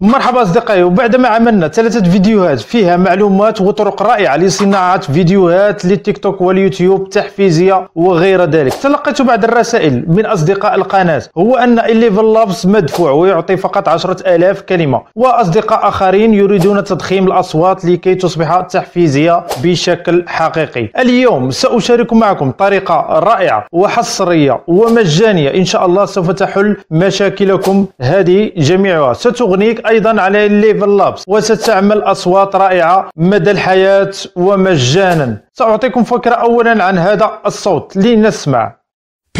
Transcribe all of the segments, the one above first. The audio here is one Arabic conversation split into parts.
مرحبا اصدقائي وبعد ما عملنا ثلاثه فيديوهات فيها معلومات وطرق رائعه لصناعه فيديوهات للتيك توك واليوتيوب تحفيزيه وغير ذلك تلقيت بعض الرسائل من اصدقاء القناه هو ان 11 لابس مدفوع ويعطي فقط 10000 كلمه واصدقاء اخرين يريدون تضخيم الاصوات لكي تصبح تحفيزيه بشكل حقيقي اليوم ساشارك معكم طريقه رائعه وحصريه ومجانيه ان شاء الله سوف تحل مشاكلكم هذه جميعها ستغنيك ايضا على الليفل لابس وستعمل اصوات رائعه مدى الحياه ومجانا ساعطيكم فكره اولا عن هذا الصوت لنسمع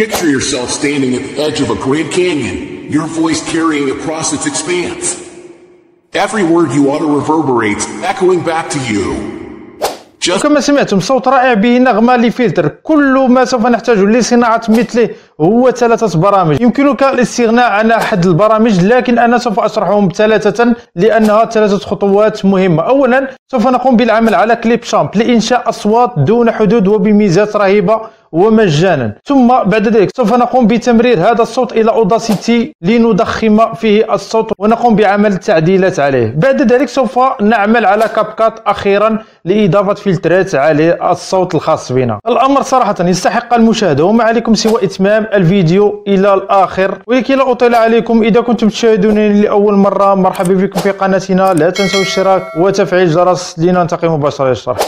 Picture yourself standing at the edge of a Grand canyon, your voice carrying across its expanse. Every word you utter reverberates, echoing back to you. كما سمعتم صوت رائع به نغمة لفلتر كل ما سوف نحتاجه لصناعة مثله هو ثلاثة برامج يمكنك الاستغناء عن أحد البرامج لكن أنا سوف أشرحهم ثلاثة لأنها ثلاثة خطوات مهمة أولا سوف نقوم بالعمل على كليب شامب لإنشاء أصوات دون حدود وبميزات رهيبة ومجانا ثم بعد ذلك سوف نقوم بتمرير هذا الصوت الى اوداسيتي لنضخم فيه الصوت ونقوم بعمل التعديلات عليه بعد ذلك سوف نعمل على كابكات اخيرا لاضافه فلترات على الصوت الخاص بنا الامر صراحه يستحق المشاهده وما عليكم سوى اتمام الفيديو الى الاخر ولكي لا اطيل عليكم اذا كنتم تشاهدوني لاول مره مرحبا بكم في قناتنا لا تنسوا الاشتراك وتفعيل الجرس لننتقل مباشره للشرح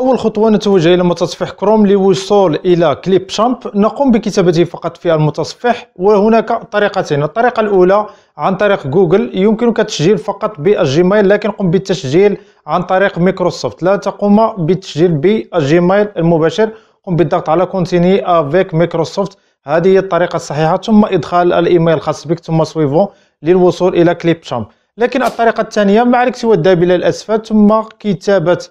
أول خطوة نتوجه إلى متصفح كروم للوصول إلى كليب شامب نقوم بكتابته فقط في المتصفح وهناك طريقتين الطريقة الأولى عن طريق جوجل يمكنك التسجيل فقط بالجيميل لكن قم بالتسجيل عن طريق مايكروسوفت لا تقوم بالتسجيل بالجيميل المباشر قم بالضغط على كونتيني افيك مايكروسوفت هذه هي الطريقة الصحيحة ثم إدخال الإيميل الخاص بك ثم سويفون للوصول إلى كليب شامب لكن الطريقة الثانية ما عليك سوى الذهاب إلى الأسفل ثم كتابة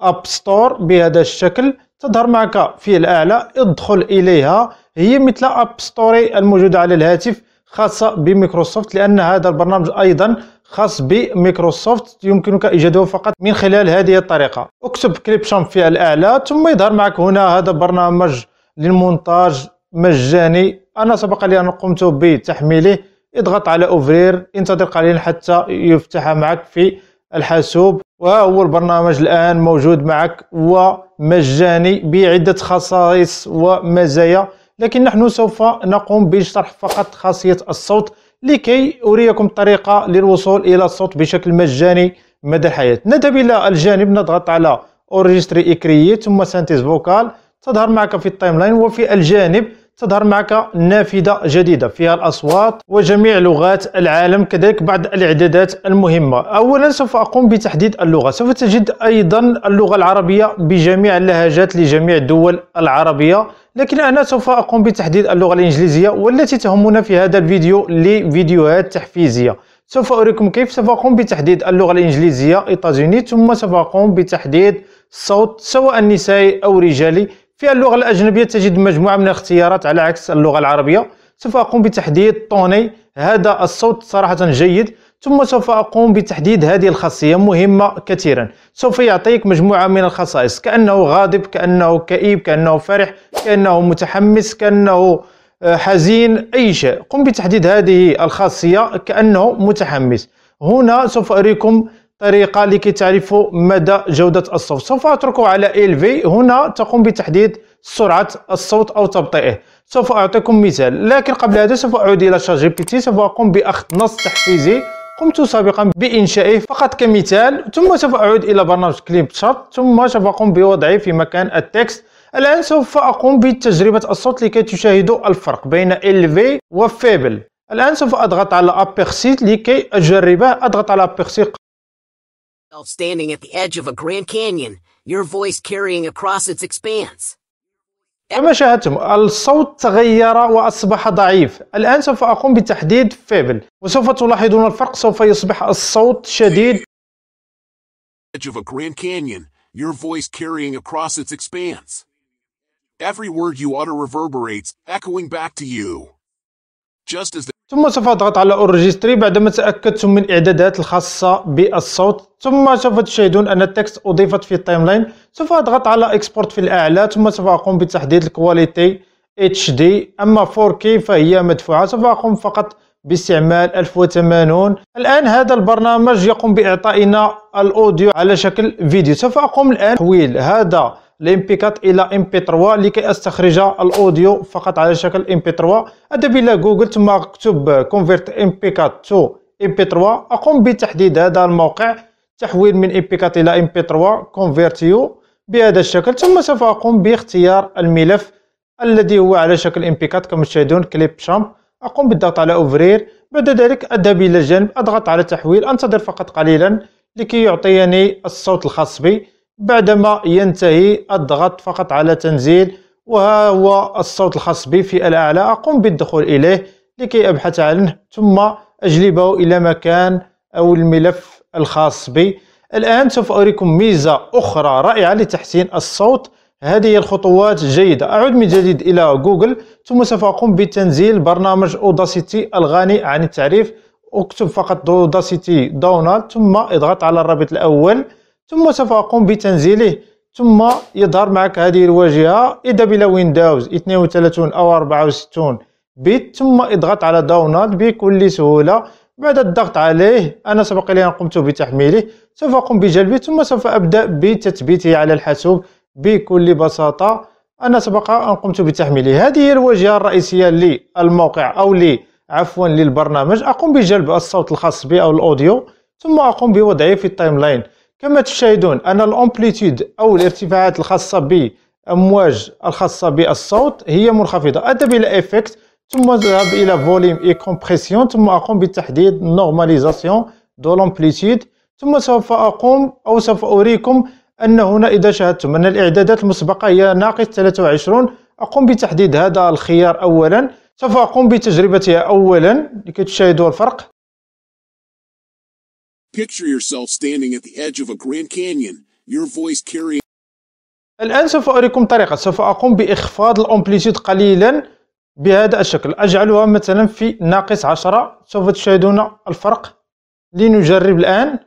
اب ستور بهذا الشكل تظهر معك في الاعلى ادخل اليها هي مثل اب ستوري الموجوده على الهاتف خاصه بميكروسوفت لان هذا البرنامج ايضا خاص بميكروسوفت يمكنك ايجاده فقط من خلال هذه الطريقه اكتب كليبشن في الاعلى ثم يظهر معك هنا هذا برنامج للمونتاج مجاني انا سبق لي ان قمت بتحميله اضغط على اوفرير انتظر قليلا حتى يفتح معك في الحاسوب وهو البرنامج الآن موجود معك ومجاني بعدة خصائص ومزايا لكن نحن سوف نقوم بشرح فقط خاصية الصوت لكي أريكم الطريقة للوصول إلى الصوت بشكل مجاني مدى الحياة نذهب إلى الجانب نضغط على أوريجستري إكريي ثم سنتيز فوكال تظهر معك في التايم لاين وفي الجانب تظهر معك نافذة جديدة فيها الأصوات وجميع لغات العالم كذلك بعض الإعدادات المهمة أولا سوف أقوم بتحديد اللغة سوف تجد أيضا اللغة العربية بجميع اللهجات لجميع الدول العربية لكن أنا سوف أقوم بتحديد اللغة الإنجليزية والتي تهمنا في هذا الفيديو لفيديوهات تحفيزية سوف أريكم كيف سوف أقوم بتحديد اللغة الإنجليزية إيطازيوني ثم سوف أقوم بتحديد الصوت سواء نسائي أو رجالي في اللغة الأجنبية تجد مجموعة من الاختيارات على عكس اللغة العربية سوف أقوم بتحديد طوني هذا الصوت صراحة جيد ثم سوف أقوم بتحديد هذه الخاصية مهمة كثيرا سوف يعطيك مجموعة من الخصائص كأنه غاضب كأنه كئيب كأنه فرح كأنه متحمس كأنه آه، حزين أي شيء قم بتحديد هذه الخاصية كأنه متحمس هنا سوف أريكم طريقة لكي تعرفوا مدى جودة الصوت سوف أتركه على LV هنا تقوم بتحديد سرعة الصوت أو تبطئه سوف أعطيكم مثال لكن قبل هذا سوف أعود إلى شات جي بي تي سوف أقوم بأخذ نص تحفيزي قمت سابقا بإنشائه فقط كمثال ثم سوف أعود إلى برنامج كليب شات ثم سوف أقوم بوضعه في مكان التكست الآن سوف أقوم بتجربة الصوت لكي تشاهدوا الفرق بين LV وفيبل الآن سوف أضغط على أبيرسيت لكي أجربه أضغط على أبيرسيت standing at the edge of a Grand Canyon, your voice carrying across its expanse. كما شاهدتم الصوت تغير وأصبح ضعيف الآن سوف أقوم بتحديد فيبل وسوف تلاحظون الفرق سوف يصبح الصوت شديد edge of a Grand Canyon, your voice carrying across its expanse. Every word you utter reverberates, echoing back to you. Just as the ثم سوف اضغط على اورجستري بعدما تاكدت من الاعدادات الخاصه بالصوت ثم سوف تشاهدون ان التكست اضيفت في التايم لاين سوف اضغط على اكسبورت في الاعلى ثم سوف اقوم بتحديد الكواليتي اتش دي اما 4K فهي مدفوعه سوف اقوم فقط باستعمال 1080 الان هذا البرنامج يقوم باعطائنا الاوديو على شكل فيديو سوف اقوم الان تحويل هذا الام بي 4 الى ام بي 3 لكي استخرج الاوديو فقط على شكل ام بي 3 اذهب الى جوجل ثم اكتب كونفيرت ام بي 4 تو ام بي 3 اقوم بتحديد هذا الموقع تحويل من ام بي 4 الى ام بي 3 كونفيرتيو بهذا الشكل ثم سوف اقوم باختيار الملف الذي هو على شكل ام بي 4 كما تشاهدون كليب شامب اقوم بالضغط على اوفرير بعد ذلك اذهب الى الجانب اضغط على تحويل انتظر فقط قليلا لكي يعطيني الصوت الخاص بي بعدما ينتهي الضغط فقط على تنزيل وها هو الصوت الخاص بي في الأعلى أقوم بالدخول إليه لكي أبحث عنه ثم أجلبه إلى مكان أو الملف الخاص بي الآن سوف أريكم ميزة أخرى رائعة لتحسين الصوت هذه الخطوات جيدة أعود من جديد إلى جوجل ثم سوف أقوم بتنزيل برنامج أوداسيتي الغني عن التعريف أكتب فقط أوداسيتي دونالد ثم اضغط على الرابط الأول ثم سوف أقوم بتنزيله ثم يظهر معك هذه الواجهة إذا بلا ويندوز 32 أو 64 بت ثم اضغط على داونلود بكل سهولة بعد الضغط عليه أنا سبق لي أن قمت بتحميله سوف أقوم بجلبه ثم سوف أبدأ بتثبيته على الحاسوب بكل بساطة أنا سبق أن قمت بتحميله هذه هي الواجهة الرئيسية للموقع أو لي عفوا للبرنامج أقوم بجلب الصوت الخاص بي أو الأوديو ثم أقوم بوضعه في التايم لاين كما تشاهدون أن الأمبليتود أو الارتفاعات الخاصة بالامواج الخاصة بالصوت هي منخفضة أذهب إلى إفكت ثم أذهب إلى فوليم إي كومبريسيون ثم أقوم بتحديد نورماليزاسيون دو لامبليتود ثم سوف أقوم أو سوف أريكم أن هنا إذا شاهدتم أن الإعدادات المسبقة هي ناقص 23 أقوم بتحديد هذا الخيار أولا سوف أقوم بتجربتها أولا لكي تشاهدوا الفرق Picture yourself standing at the edge of a Grand Canyon, your voice carrying الآن سوف أريكم طريقة سوف أقوم بإخفاض الأمبليتود قليلا بهذا الشكل أجعلها مثلا في ناقص عشرة سوف تشاهدون الفرق لنجرب الآن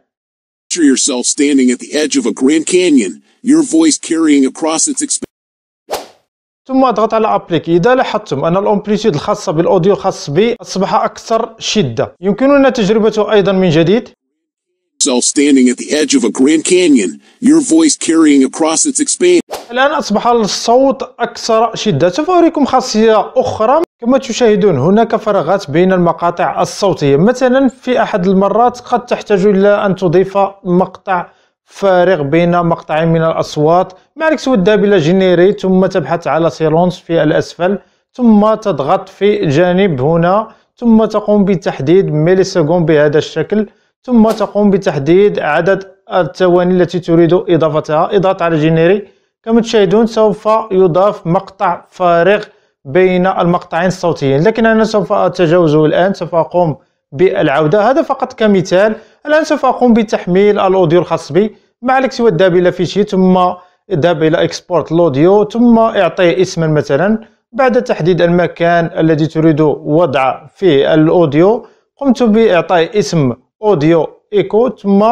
Picture yourself standing at the edge of a Grand Canyon, your voice carrying across its expanse ثم اضغط على ابليك اذا لاحظتم ان الامبليتود الخاصه بالاوديو الخاص بي اصبح اكثر شده يمكننا تجربته ايضا من جديد yourself standing at the edge of a Grand Canyon, your voice carrying across its expanse. الآن أصبح الصوت أكثر شدة فأريكم خاصية أخرى كما تشاهدون هناك فراغات بين المقاطع الصوتية مثلا في أحد المرات قد تحتاج إلى أن تضيف مقطع فارغ بين مقطعين من الأصوات سوى الذهاب إلى جينيري ثم تبحث على سيلونس في الأسفل ثم تضغط في جانب هنا ثم تقوم بتحديد ملي سكون بهذا الشكل ثم تقوم بتحديد عدد الثواني التي تريد إضافتها اضغط على جينيري كما تشاهدون سوف يضاف مقطع فارغ بين المقطعين الصوتيين لكن أنا سوف أتجاوزه الآن سوف أقوم بالعودة هذا فقط كمثال الآن سوف أقوم بتحميل الأوديو الخاص بي ما عليك سوى الذهاب إلى فيشي ثم اذهب إلى إكسبورت الأوديو ثم اعطيه اسما مثلا بعد تحديد المكان الذي تريد وضع فيه الأوديو قمت بإعطاء اسم اوديو ايكو ثم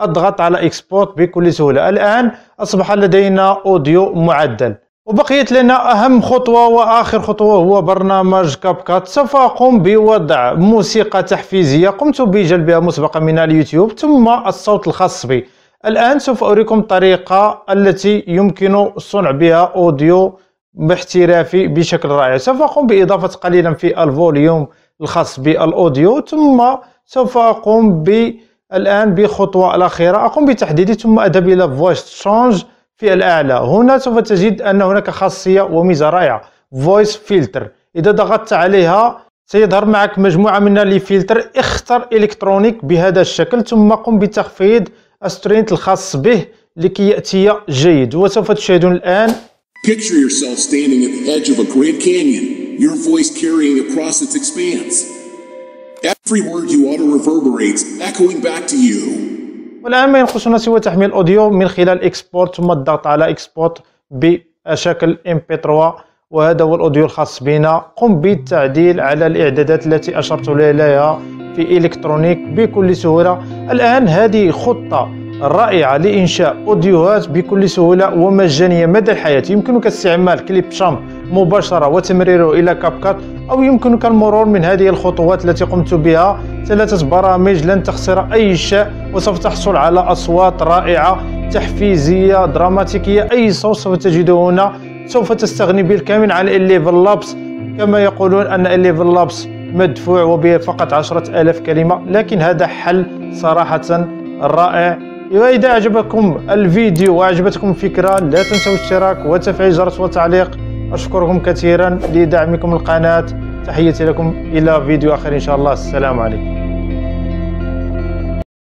اضغط على اكسبورت بكل سهوله الان اصبح لدينا اوديو معدل وبقيت لنا اهم خطوه واخر خطوه هو برنامج كاب كات سوف اقوم بوضع موسيقى تحفيزيه قمت بجلبها مسبقا من اليوتيوب ثم الصوت الخاص بي الان سوف اريكم الطريقه التي يمكن صنع بها اوديو باحترافي بشكل رائع سوف اقوم باضافه قليلا في الفوليوم الخاص بالاوديو ثم سوف أقوم ب الآن بخطوة الأخيرة أقوم بتحديده ثم أذهب إلى Voice Change في الأعلى هنا سوف تجد أن هناك خاصية وميزة رائعة Voice Filter إذا ضغطت عليها سيظهر معك مجموعة من الفلتر اختر إلكترونيك بهذا الشكل ثم قم بتخفيض السترينت الخاص به لكي يأتي جيد وسوف تشاهدون الآن Picture yourself standing at the edge of a canyon, your voice carrying across its expanse. Every word you utter reverberates, echoing back to you. والآن ما ينقصنا سوى تحميل أوديو من خلال إكسبورت ثم الضغط على إكسبورت بشكل MP3 وهذا هو الأوديو الخاص بنا قم بالتعديل على الإعدادات التي أشرت إليها في إلكترونيك بكل سهولة الآن هذه خطة رائعة لإنشاء أوديوهات بكل سهولة ومجانية مدى الحياة يمكنك استعمال كليب شامب مباشرة وتمريره إلى كابكات أو يمكنك المرور من هذه الخطوات التي قمت بها ثلاثة برامج لن تخسر أي شيء وسوف تحصل على أصوات رائعة تحفيزية دراماتيكية أي صوت سوف تجده هنا سوف تستغني بالكامل عن الليفل لابس كما يقولون أن الليفل لابس مدفوع وبه فقط عشرة ألاف كلمة لكن هذا حل صراحة رائع وإذا أعجبكم الفيديو وأعجبتكم الفكرة لا تنسوا الاشتراك وتفعيل جرس وتعليق أشكركم كثيرا لدعمكم القناة تحيتي لكم إلى فيديو آخر إن شاء الله السلام عليكم